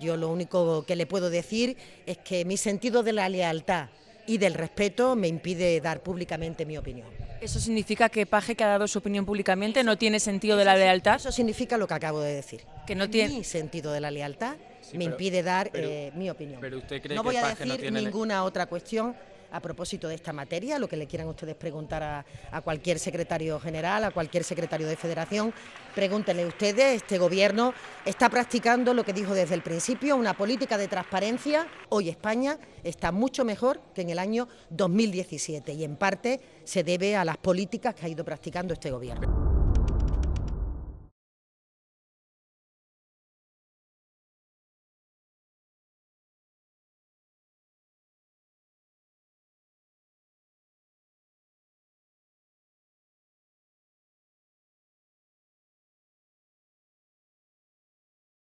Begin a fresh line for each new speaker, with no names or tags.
Yo lo único que le puedo decir es que mi sentido de la lealtad y del respeto me impide dar públicamente mi opinión. ¿Eso significa que Paje, que ha dado su opinión públicamente, no tiene sentido de la lealtad? Eso significa lo que acabo de decir. Que no tiene. Mi sentido de la lealtad me impide dar eh,
mi opinión. Pero usted cree no tiene ninguna
otra cuestión a propósito de esta materia, lo que le quieran ustedes preguntar a, cualquier secretario general, a cualquier secretario de federación, pregúntenle ustedes, este gobierno está practicando lo que dijo desde el principio, una política de transparencia. Hoy España está mucho mejor que en el año 2017 y en parte se debe a las políticas que ha ido practicando este gobierno.